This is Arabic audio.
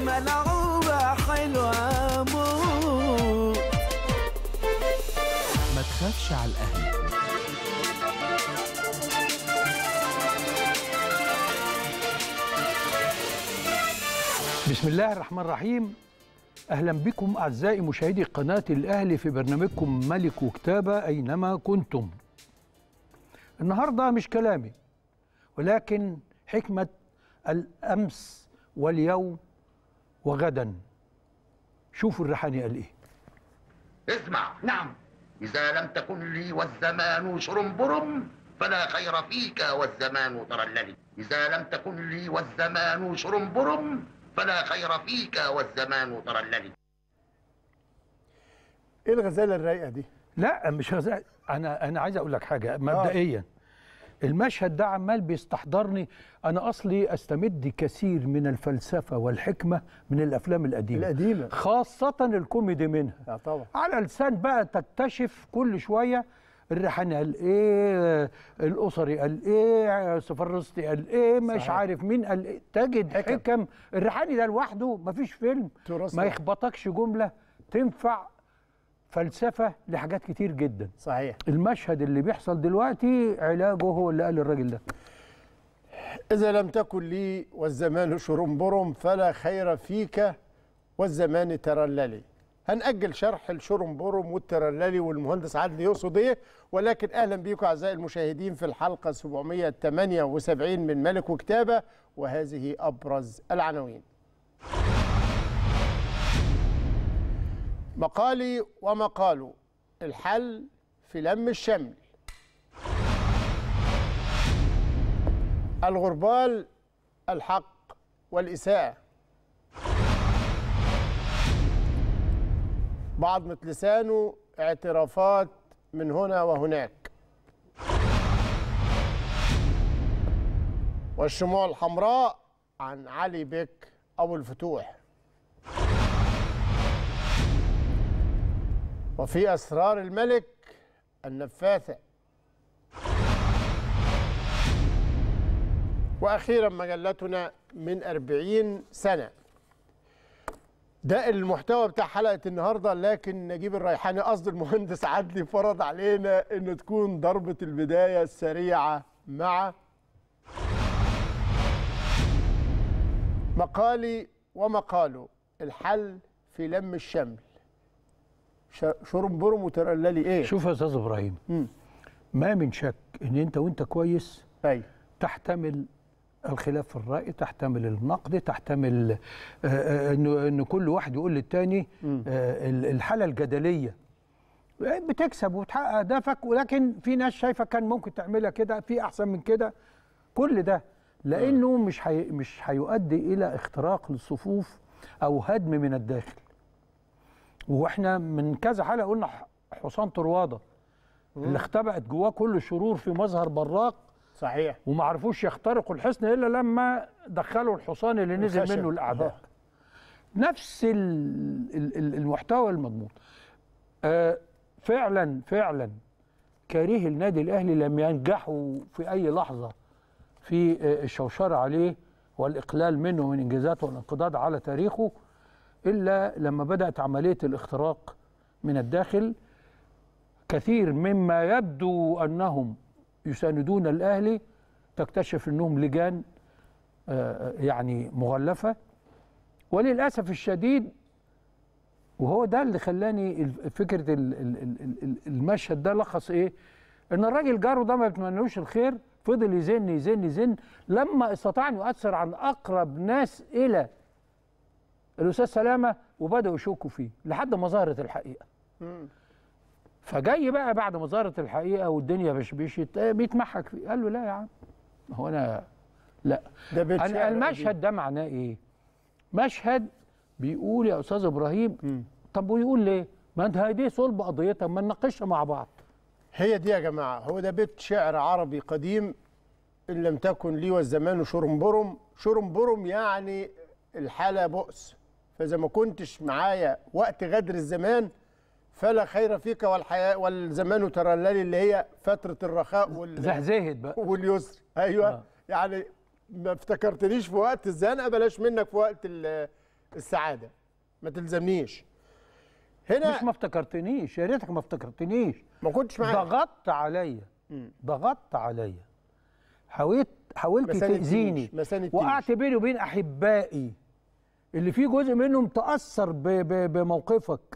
ملعوبة حلوة ما تخافش على الأهل بسم الله الرحمن الرحيم اهلا بكم اعزائي مشاهدي قناه الاهلي في برنامجكم ملك وكتابه اينما كنتم. النهارده مش كلامي ولكن حكمه الامس واليوم وغدا شوفوا الريحاني قال ايه اسمع نعم إذا لم تكن لي والزمان شرمبرم فلا خير فيك والزمان ترللي إذا لم تكن لي والزمان شرمبرم فلا خير فيك والزمان ترللي ايه الغزاله الرايقه دي لا مش غزاله انا انا عايز اقول لك حاجه مبدئيا آه. المشهد ده عمال بيستحضرني انا اصلي استمد كثير من الفلسفه والحكمه من الافلام القديمه القديمه خاصه الكوميدي منها آه طبعا على لسان بقى تكتشف كل شويه الريحاني قال ايه الاسري قال ايه سفرستي قال ايه مش صحيح. عارف مين قال إيه تجد حكم, حكم. الريحاني ده لوحده مفيش فيلم ما يخبطكش جمله تنفع فلسفه لحاجات كتير جدا صحيح المشهد اللي بيحصل دلوقتي علاجه هو اللي قال الراجل ده اذا لم تكن لي والزمان شرمبرم فلا خير فيك والزمان ترللي هنأجل شرح الشرمبرم والترللي والمهندس عادل يقصد ايه ولكن اهلا بيكم اعزائي المشاهدين في الحلقه 778 من ملك وكتابه وهذه ابرز العناوين مقالي ومقاله الحل في لم الشمل الغربال الحق والإساءة بعضمة لسانه اعترافات من هنا وهناك والشموع الحمراء عن علي بك أبو الفتوح وفي أسرار الملك النفاثة وأخيرا مجلتنا من أربعين سنة ده المحتوى بتاع حلقة النهاردة لكن نجيب الريحاني قصد المهندس عدلي فرض علينا أن تكون ضربة البداية السريعة مع مقالي ومقاله الحل في لم الشمل برم وترللي ايه شوف يا استاذ ابراهيم ما من شك ان انت وانت كويس أي. تحتمل الخلاف في الرأي تحتمل النقد تحتمل آه، آه، انه ان كل واحد يقول للتاني آه، الحالة الجدلية بتكسب وتحقق أهدافك ولكن في ناس شايفة كان ممكن تعملها كده في أحسن من كده كل ده لأنه مش حي مش هيؤدي إلى اختراق للصفوف أو هدم من الداخل واحنا من كذا حلقه قلنا حصان طرواده اللي اختبأت جواه كل الشرور في مظهر براق صحيح وما عرفوش يخترقوا الحصن الا لما دخلوا الحصان اللي نزل منه الاعداء نفس المحتوى المضمون آه فعلا فعلا كاريه النادي الاهلي لم ينجحوا في اي لحظه في آه، الشوشره عليه والاقلال منه من انجازاته والانقضاض على تاريخه إلا لما بدأت عملية الاختراق من الداخل كثير مما يبدو أنهم يساندون الأهلي تكتشف أنهم لجان آه، آه، يعني مغلفة وللأسف الشديد وهو ده اللي خلاني فكرة المشهد ده لخص إيه ان الراجل جاره ده ما بيتمنلوش الخير فضل يزن يزن يزن لما استطاع ان يؤثر عن اقرب ناس الى الاستاذ سلامه وبداوا يشكوا فيه لحد ما ظهرت الحقيقه فجاي بقى بعد ما ظهرت الحقيقه والدنيا مش بيتمحك فيه قال له لا يا عم هو انا لا ده أنا المشهد ده معناه ايه مشهد بيقول يا استاذ ابراهيم مم. طب ويقول ليه ما انت هيدي دي صلب قضيتها ما نناقشها مع بعض هي دي يا جماعه هو ده بيت شعر عربي قديم ان لم تكن لي والزمان شرمبرم شرمبرم يعني الحاله بؤس فاذا ما كنتش معايا وقت غدر الزمان فلا خير فيك والحياة والزمان ترللي اللي هي فترة الرخاء وال زهزهت بقى واليسر ايوه آه. يعني ما افتكرتنيش في وقت الزنقه بلاش منك في وقت السعاده ما تلزمنيش هنا مش ما افتكرتنيش يا ريتك ما افتكرتنيش ما كنتش معايا ضغطت عليا ضغطت عليا حاولت حاولت تاذيني وقعت بيني وبين احبائي اللي فيه جزء منهم تاثر بموقفك